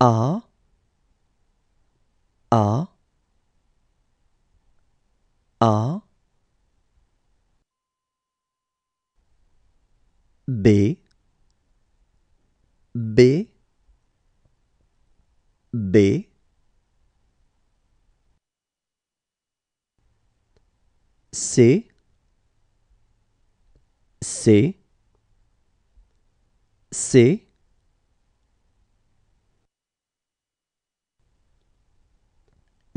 A A A B B B C C C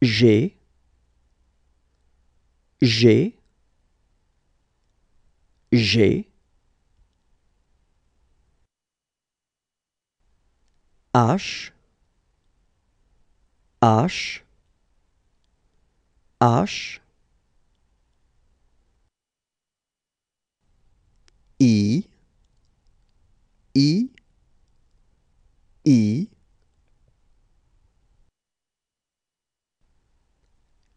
G G G H H H I I I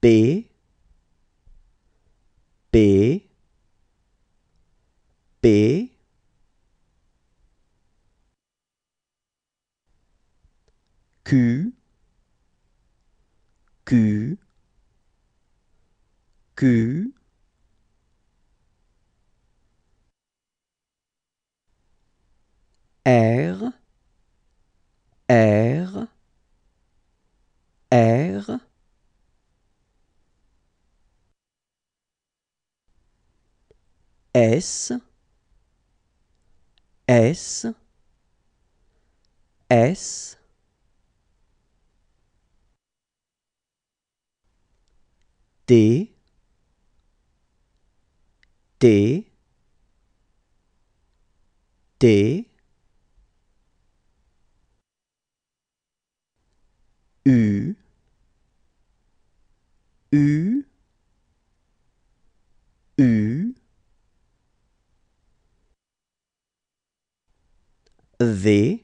P P P Q Q Q R R R S, S, S, D, D, D, V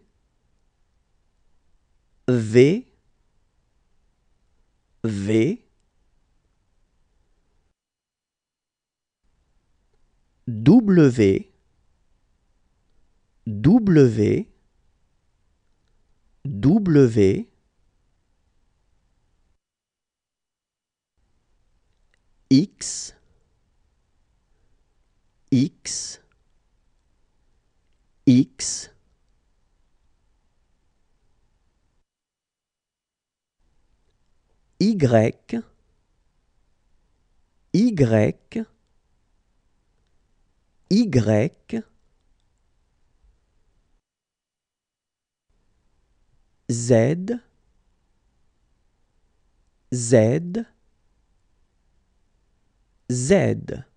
V V W W W X X X Y, Y, Y, Z, Z, Z.